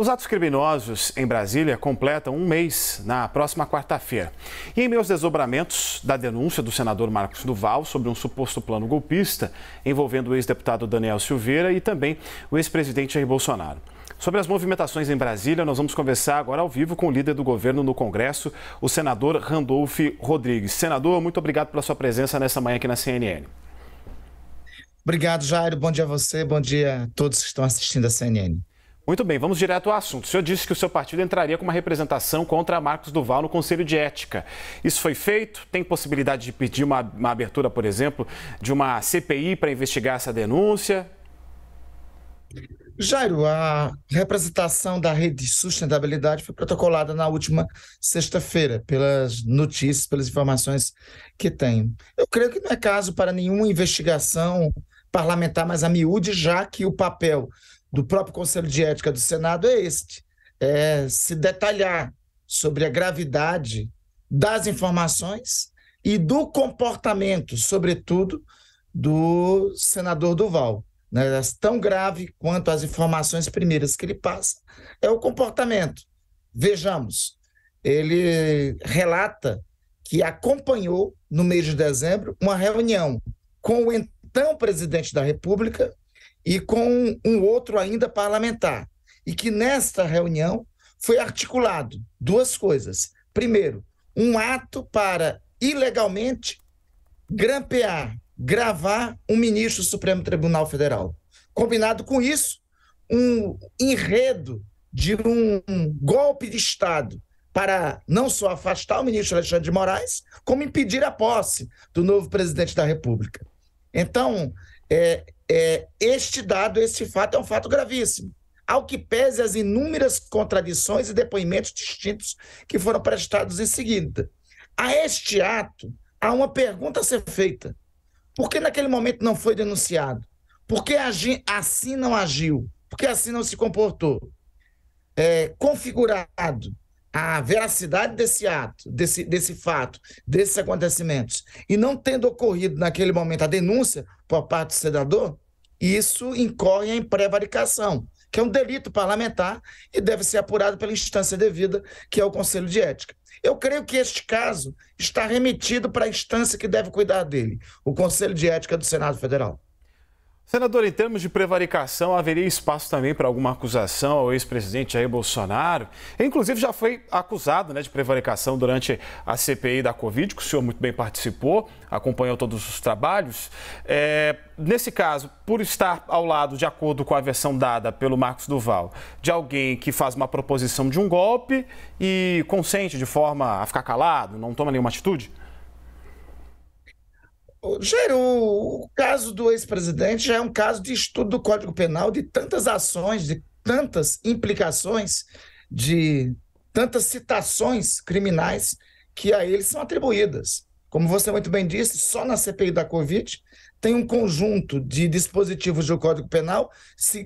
Os atos criminosos em Brasília completam um mês na próxima quarta-feira. E em meio aos desdobramentos da denúncia do senador Marcos Duval sobre um suposto plano golpista envolvendo o ex-deputado Daniel Silveira e também o ex-presidente Jair Bolsonaro. Sobre as movimentações em Brasília, nós vamos conversar agora ao vivo com o líder do governo no Congresso, o senador Randolph Rodrigues. Senador, muito obrigado pela sua presença nessa manhã aqui na CNN. Obrigado, Jairo. Bom dia a você, bom dia a todos que estão assistindo a CNN. Muito bem, vamos direto ao assunto. O senhor disse que o seu partido entraria com uma representação contra Marcos Duval no Conselho de Ética. Isso foi feito? Tem possibilidade de pedir uma, uma abertura, por exemplo, de uma CPI para investigar essa denúncia? Jairo, a representação da rede de sustentabilidade foi protocolada na última sexta-feira, pelas notícias, pelas informações que tenho. Eu creio que não é caso para nenhuma investigação parlamentar mas a miúde, já que o papel do próprio Conselho de Ética do Senado é este: é se detalhar sobre a gravidade das informações e do comportamento, sobretudo, do senador Duval. Né? Tão grave quanto as informações primeiras que ele passa é o comportamento. Vejamos, ele relata que acompanhou, no mês de dezembro, uma reunião com o então presidente da República, e com um outro ainda parlamentar. E que nesta reunião foi articulado duas coisas. Primeiro, um ato para ilegalmente grampear, gravar um ministro do Supremo Tribunal Federal. Combinado com isso, um enredo de um, um golpe de Estado para não só afastar o ministro Alexandre de Moraes, como impedir a posse do novo presidente da República. Então, é, é, este dado, este fato, é um fato gravíssimo, ao que pese as inúmeras contradições e depoimentos distintos que foram prestados em seguida. A este ato, há uma pergunta a ser feita. Por que naquele momento não foi denunciado? Por que assim não agiu? Por que assim não se comportou? É, configurado a veracidade desse ato, desse, desse fato, desses acontecimentos, e não tendo ocorrido naquele momento a denúncia, por parte do senador, isso incorre em prevaricação, que é um delito parlamentar e deve ser apurado pela instância devida, que é o Conselho de Ética. Eu creio que este caso está remetido para a instância que deve cuidar dele, o Conselho de Ética do Senado Federal. Senador, em termos de prevaricação, haveria espaço também para alguma acusação ao ex-presidente Jair Bolsonaro? Inclusive, já foi acusado né, de prevaricação durante a CPI da Covid, que o senhor muito bem participou, acompanhou todos os trabalhos. É, nesse caso, por estar ao lado, de acordo com a versão dada pelo Marcos Duval, de alguém que faz uma proposição de um golpe e consente de forma a ficar calado, não toma nenhuma atitude? Gero, o caso do ex-presidente já é um caso de estudo do Código Penal, de tantas ações, de tantas implicações, de tantas citações criminais que a eles são atribuídas. Como você muito bem disse, só na CPI da Covid tem um conjunto de dispositivos do Código Penal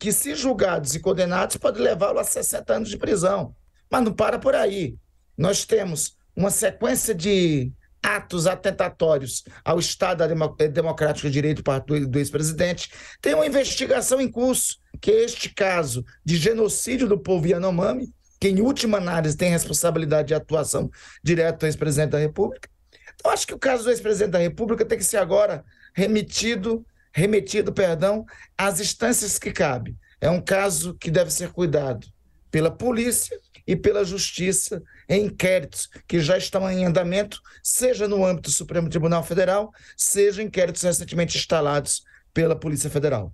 que, se julgados e condenados, pode levá-lo a 60 anos de prisão. Mas não para por aí. Nós temos uma sequência de atos atentatórios ao Estado Democrático de Direito do ex-presidente, tem uma investigação em curso, que é este caso de genocídio do povo Yanomami, que em última análise tem responsabilidade de atuação direta do ex-presidente da República. Então, acho que o caso do ex-presidente da República tem que ser agora remetido, remetido, perdão, às instâncias que cabem. É um caso que deve ser cuidado pela polícia, e pela Justiça em inquéritos que já estão em andamento, seja no âmbito do Supremo Tribunal Federal, seja inquéritos recentemente instalados pela Polícia Federal.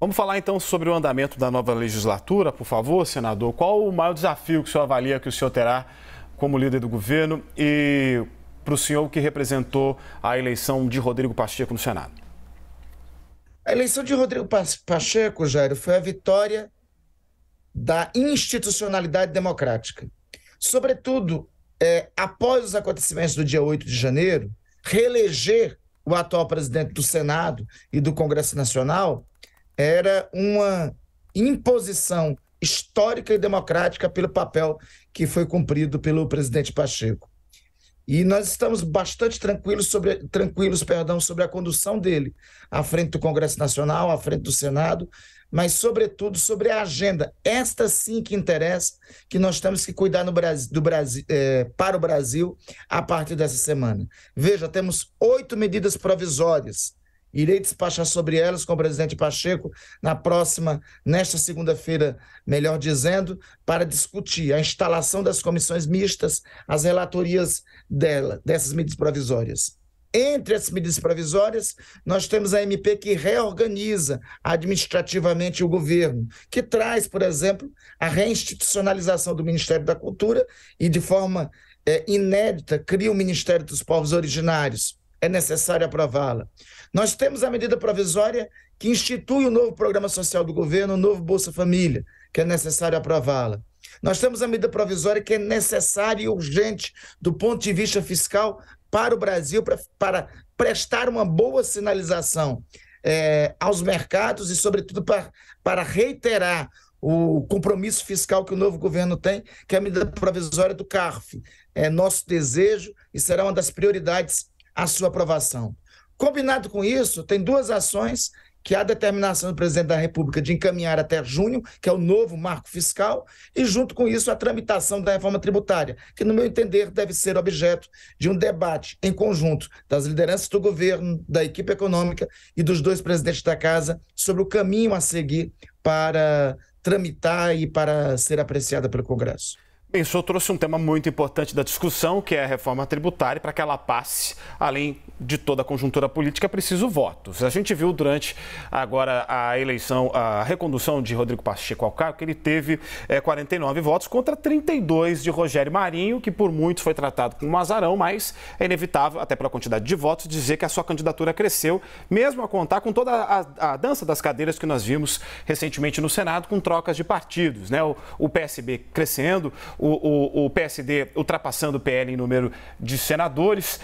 Vamos falar então sobre o andamento da nova legislatura, por favor, senador. Qual o maior desafio que o senhor avalia que o senhor terá como líder do governo e para o senhor que representou a eleição de Rodrigo Pacheco no Senado? A eleição de Rodrigo Pacheco, Jairo, foi a vitória da institucionalidade democrática. Sobretudo, é, após os acontecimentos do dia 8 de janeiro, reeleger o atual presidente do Senado e do Congresso Nacional era uma imposição histórica e democrática pelo papel que foi cumprido pelo presidente Pacheco. E nós estamos bastante tranquilos sobre, tranquilos, perdão, sobre a condução dele, à frente do Congresso Nacional, à frente do Senado, mas, sobretudo, sobre a agenda. Esta sim que interessa, que nós temos que cuidar no Brasil, do Brasil, é, eh, para o Brasil a partir dessa semana. Veja, temos oito medidas provisórias Irei despachar sobre elas com o presidente Pacheco na próxima, nesta segunda-feira, melhor dizendo, para discutir a instalação das comissões mistas, as relatorias dela, dessas medidas provisórias. Entre as medidas provisórias, nós temos a MP que reorganiza administrativamente o governo, que traz, por exemplo, a reinstitucionalização do Ministério da Cultura e, de forma é, inédita, cria o Ministério dos Povos Originários é necessário aprová-la. Nós temos a medida provisória que institui o novo programa social do governo, o novo Bolsa Família, que é necessário aprová-la. Nós temos a medida provisória que é necessária e urgente do ponto de vista fiscal para o Brasil, para, para prestar uma boa sinalização é, aos mercados e, sobretudo, para, para reiterar o compromisso fiscal que o novo governo tem, que é a medida provisória do CARF. É nosso desejo e será uma das prioridades a sua aprovação. Combinado com isso, tem duas ações que há determinação do presidente da República de encaminhar até junho, que é o novo marco fiscal, e junto com isso a tramitação da reforma tributária, que, no meu entender, deve ser objeto de um debate em conjunto das lideranças do governo, da equipe econômica e dos dois presidentes da casa sobre o caminho a seguir para tramitar e para ser apreciada pelo Congresso. Bem, o senhor trouxe um tema muito importante da discussão, que é a reforma tributária, para que ela passe, além de toda a conjuntura política é preciso votos. A gente viu durante agora a eleição, a recondução de Rodrigo Pacheco ao cargo, que ele teve é, 49 votos contra 32 de Rogério Marinho, que por muitos foi tratado como um azarão, mas é inevitável, até pela quantidade de votos, dizer que a sua candidatura cresceu, mesmo a contar com toda a, a dança das cadeiras que nós vimos recentemente no Senado, com trocas de partidos. Né? O, o PSB crescendo, o, o, o PSD ultrapassando o PL em número de senadores.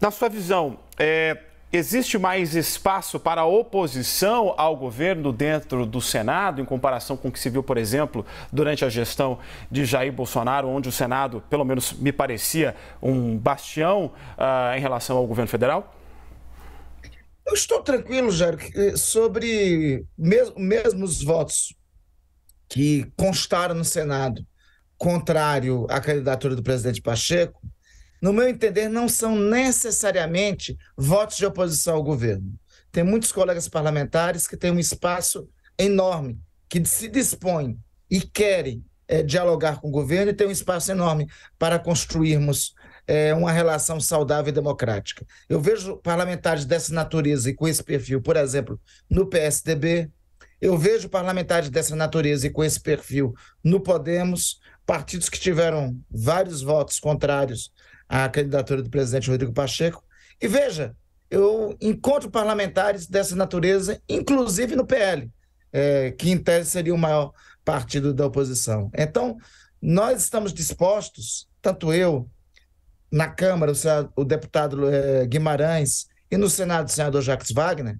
Na sua visão, é, existe mais espaço para oposição ao governo dentro do Senado, em comparação com o que se viu, por exemplo, durante a gestão de Jair Bolsonaro, onde o Senado, pelo menos me parecia, um bastião uh, em relação ao governo federal? Eu estou tranquilo, Jair, eh, sobre mesmo mesmos votos que constaram no Senado contrário à candidatura do presidente Pacheco, no meu entender, não são necessariamente votos de oposição ao governo. Tem muitos colegas parlamentares que têm um espaço enorme, que se dispõem e querem é, dialogar com o governo e tem um espaço enorme para construirmos é, uma relação saudável e democrática. Eu vejo parlamentares dessa natureza e com esse perfil, por exemplo, no PSDB, eu vejo parlamentares dessa natureza e com esse perfil no Podemos, partidos que tiveram vários votos contrários à candidatura do presidente Rodrigo Pacheco. E veja, eu encontro parlamentares dessa natureza, inclusive no PL, é, que em tese seria o maior partido da oposição. Então, nós estamos dispostos, tanto eu, na Câmara, o, senado, o deputado é, Guimarães, e no Senado, o senador Jacques Wagner,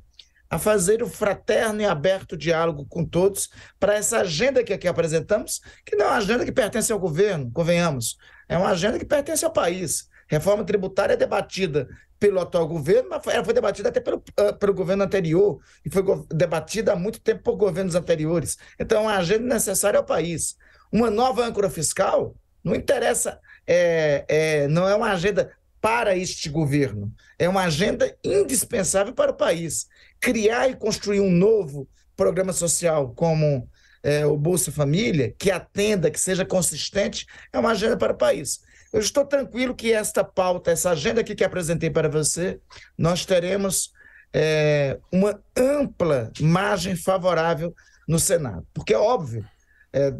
a fazer o fraterno e aberto diálogo com todos para essa agenda que aqui apresentamos, que não é uma agenda que pertence ao governo, convenhamos. É uma agenda que pertence ao país. Reforma tributária é debatida pelo atual governo, mas ela foi debatida até pelo, ah, pelo governo anterior e foi debatida há muito tempo por governos anteriores. Então, é uma agenda necessária ao país. Uma nova âncora fiscal não interessa, é, é, não é uma agenda para este governo, é uma agenda indispensável para o país. Criar e construir um novo programa social como é, o Bolsa Família, que atenda, que seja consistente, é uma agenda para o país. Eu estou tranquilo que esta pauta, essa agenda aqui que apresentei para você, nós teremos é, uma ampla margem favorável no Senado. Porque é óbvio, é,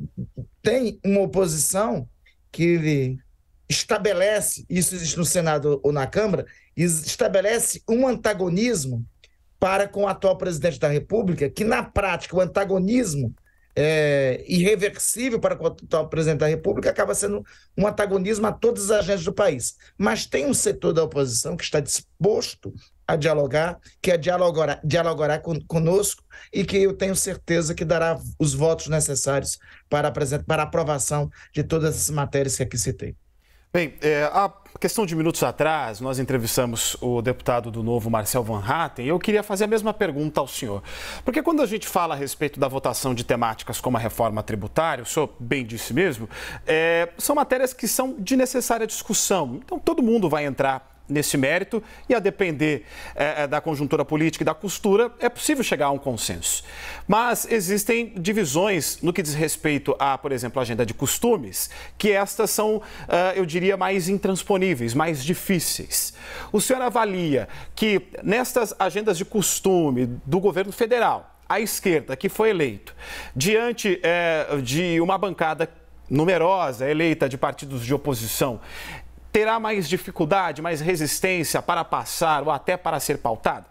tem uma oposição que estabelece, isso existe no Senado ou na Câmara, estabelece um antagonismo para com o atual presidente da República, que na prática o antagonismo é, irreversível para tá o presidente da República, acaba sendo um antagonismo a todos os agentes do país. Mas tem um setor da oposição que está disposto a dialogar, que é dialogar, dialogará conosco e que eu tenho certeza que dará os votos necessários para, para a aprovação de todas as matérias que aqui citei. Bem, é, a questão de minutos atrás, nós entrevistamos o deputado do Novo, Marcel Van Hatten, e eu queria fazer a mesma pergunta ao senhor. Porque quando a gente fala a respeito da votação de temáticas como a reforma tributária, o senhor bem disse mesmo, é, são matérias que são de necessária discussão. Então, todo mundo vai entrar nesse mérito e a depender é, da conjuntura política e da costura, é possível chegar a um consenso. Mas existem divisões no que diz respeito a, por exemplo, a agenda de costumes, que estas são, uh, eu diria, mais intransponíveis, mais difíceis. O senhor avalia que nestas agendas de costume do governo federal, a esquerda que foi eleito, diante é, de uma bancada numerosa, eleita de partidos de oposição, terá mais dificuldade, mais resistência para passar ou até para ser pautada?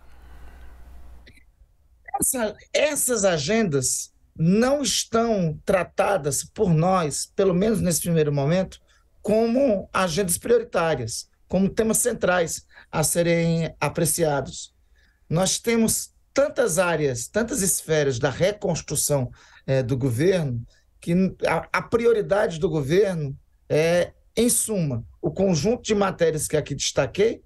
Essa, essas agendas não estão tratadas por nós, pelo menos nesse primeiro momento, como agendas prioritárias, como temas centrais a serem apreciados. Nós temos tantas áreas, tantas esferas da reconstrução é, do governo, que a, a prioridade do governo é, em suma, o conjunto de matérias que aqui destaquei.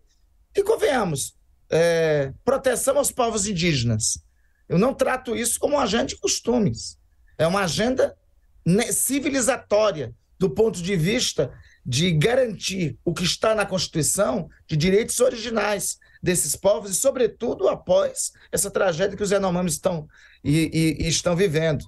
E convenhamos, é, proteção aos povos indígenas. Eu não trato isso como uma agenda de costumes. É uma agenda né, civilizatória do ponto de vista de garantir o que está na Constituição de direitos originais desses povos e, sobretudo, após essa tragédia que os Yanomamis estão e, e, e estão vivendo.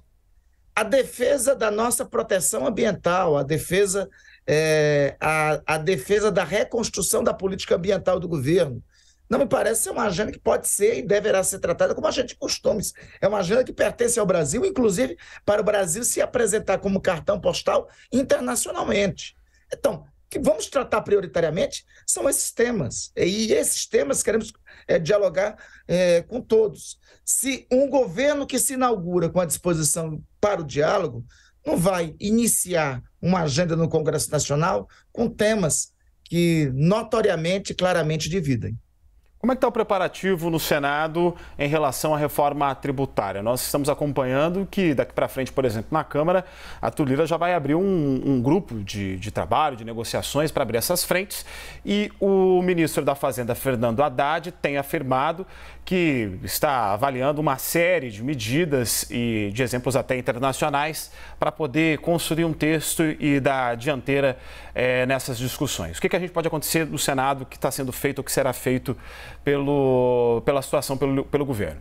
A defesa da nossa proteção ambiental, a defesa é, a, a defesa da reconstrução da política ambiental do governo. Não me parece ser uma agenda que pode ser e deverá ser tratada como agenda de costumes. É uma agenda que pertence ao Brasil, inclusive para o Brasil se apresentar como cartão postal internacionalmente. Então, que vamos tratar prioritariamente são esses temas. E esses temas queremos é, dialogar é, com todos. Se um governo que se inaugura com a disposição para o diálogo não vai iniciar uma agenda no Congresso Nacional com temas que notoriamente, claramente dividem. Como é que está o preparativo no Senado em relação à reforma tributária? Nós estamos acompanhando que daqui para frente, por exemplo, na Câmara, a Tulira já vai abrir um, um grupo de, de, trabalho, de negociações para abrir essas frentes. E o ministro da Fazenda, Fernando Haddad, tem afirmado que está avaliando uma série de medidas e de exemplos até internacionais para poder construir um texto e dar dianteira é, nessas discussões. O que, que a gente pode acontecer no Senado que está sendo feito, ou que será feito? pelo, pela situação pelo, pelo governo?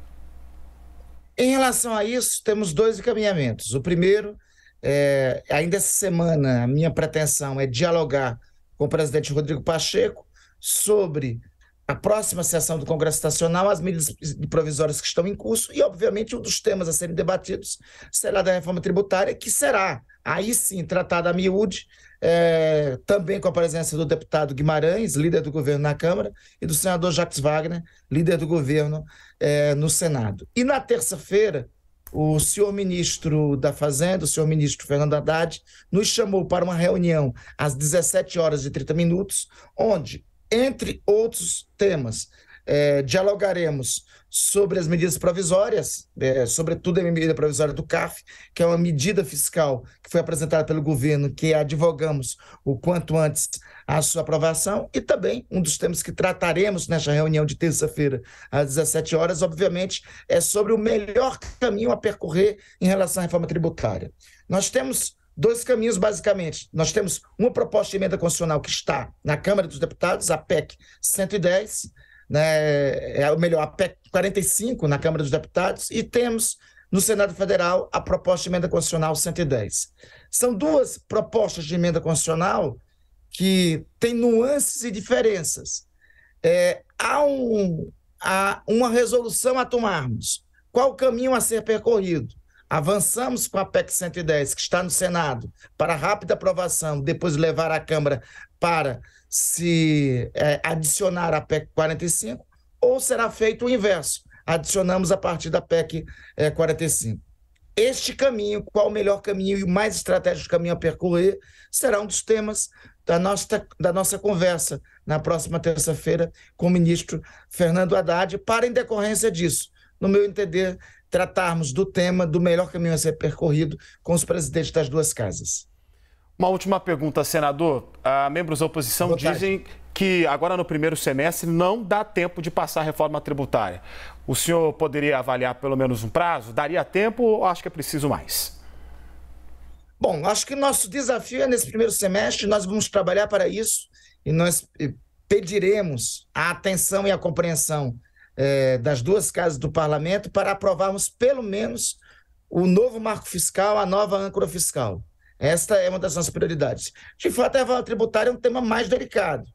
Em relação a isso, temos dois encaminhamentos. O primeiro, é, ainda essa semana, a minha pretensão é dialogar com o presidente Rodrigo Pacheco sobre a próxima sessão do Congresso Nacional, as medidas provisórias que estão em curso, e, obviamente, um dos temas a serem debatidos será da reforma tributária, que será, aí sim, tratada a miúde é, também com a presença do deputado Guimarães, líder do governo na Câmara, e do senador Jacques Wagner, líder do governo é, no Senado. E na terça-feira, o senhor ministro da Fazenda, o senhor ministro Fernando Haddad, nos chamou para uma reunião às 17 horas e 30 minutos, onde, entre outros temas, é, dialogaremos sobre as medidas provisórias, é, sobretudo a medida provisória do CAF, que é uma medida fiscal que foi apresentada pelo governo, que advogamos o quanto antes a sua aprovação, e também um dos temas que trataremos nesta reunião de terça-feira, às 17 horas, obviamente, é sobre o melhor caminho a percorrer em relação à reforma tributária. Nós temos dois caminhos, basicamente. Nós temos uma proposta de emenda constitucional que está na Câmara dos Deputados, a PEC 110, né, é, o melhor, a PEC 45 na Câmara dos Deputados, e temos no Senado Federal a proposta de emenda constitucional 110. São duas propostas de emenda constitucional que têm nuances e diferenças. É, há, um, há uma resolução a tomarmos. Qual o caminho a ser percorrido? Avançamos com a PEC 110, que está no Senado, para rápida aprovação, depois levar à Câmara para se é, adicionar à PEC 45, ou será feito o inverso, adicionamos a partir da PEC é, 45. Este caminho, qual o melhor caminho e o mais estratégico caminho a percorrer, será um dos temas da nossa, da nossa conversa na próxima terça-feira com o ministro Fernando Haddad, para, em decorrência disso, no meu entender, tratarmos do tema do melhor caminho a ser percorrido com os presidentes das duas casas. Uma última pergunta, senador. Ah, membros da oposição Boa dizem tarde. que agora no primeiro semestre não dá tempo de passar a reforma tributária. O senhor poderia avaliar pelo menos um prazo? Daria tempo ou acho que é preciso mais? Bom, acho que nosso desafio é nesse primeiro semestre, nós vamos trabalhar para isso e nós eh, pediremos a atenção e a compreensão é, das duas casas do parlamento para aprovarmos pelo menos o novo marco fiscal, a nova âncora fiscal. Esta é uma das nossas prioridades. De fato, a reforma tributária é um tema mais delicado.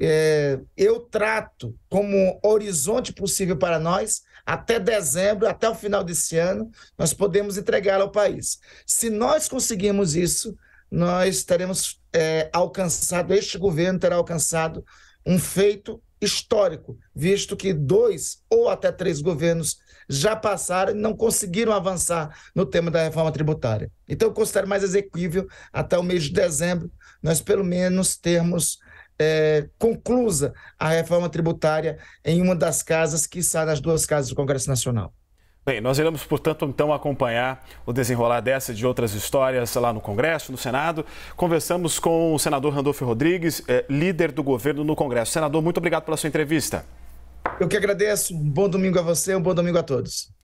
É, eu trato como horizonte possível para nós, até dezembro, até o final desse ano, nós podemos entregá-la ao país. Se nós conseguirmos isso, nós teremos é, alcançado, este governo terá alcançado um feito histórico, visto que dois ou até três governos já passaram e não conseguiram avançar no tema da reforma tributária. Então, eu considero mais exequível, até o mês de dezembro, nós pelo menos termos é, conclusa a reforma tributária em uma das casas, que sai das duas casas do Congresso Nacional. Bem, nós iremos, portanto, então acompanhar o desenrolar dessa e de outras histórias lá no Congresso, no Senado. Conversamos com o senador Randolfo Rodrigues, eh, líder do governo no Congresso. Senador, muito obrigado pela sua entrevista. Eu que agradeço. Um bom domingo a você, um bom domingo a todos.